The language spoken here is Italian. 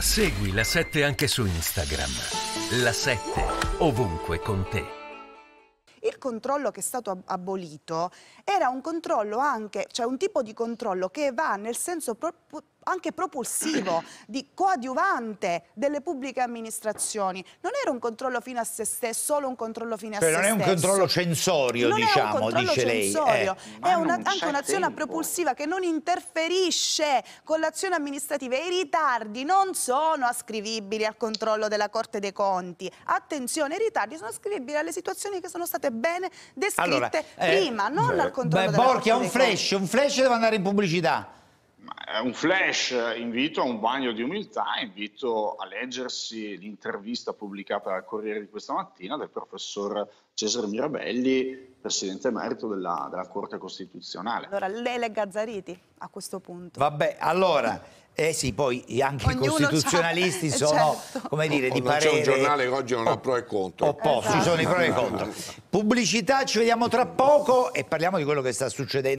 Segui la 7 anche su Instagram. La 7 ovunque con te il controllo che è stato abolito era un controllo anche, cioè un tipo di controllo che va nel senso proprio anche propulsivo, di coadiuvante delle pubbliche amministrazioni. Non era un controllo fine a se stesso, solo un controllo fine a Però se stesso. non è un controllo censorio, non diciamo, un controllo dice censorio. lei. Eh, è una, anche un'azione propulsiva che non interferisce con l'azione amministrativa. I ritardi non sono ascrivibili al controllo della Corte dei Conti. Attenzione, i ritardi sono ascrivibili alle situazioni che sono state bene descritte allora, eh, prima, eh, non al eh, controllo beh, della Corte dei Conti. Borchi un flash, un flash deve andare in pubblicità un flash invito a un bagno di umiltà, invito a leggersi l'intervista pubblicata dal Corriere di questa mattina del professor Cesare Mirabelli, presidente emerito della, della Corte Costituzionale. Allora, l'Ele Gazzariti a questo punto. Vabbè, allora... Eh sì, poi anche Ognuno i costituzionalisti eh, sono, certo. come dire, o, di parere... C'è un giornale che oggi non ha pro e contro. Opposto, esatto. ci sono i pro e contro. Pubblicità, ci vediamo tra poco e parliamo di quello che sta succedendo.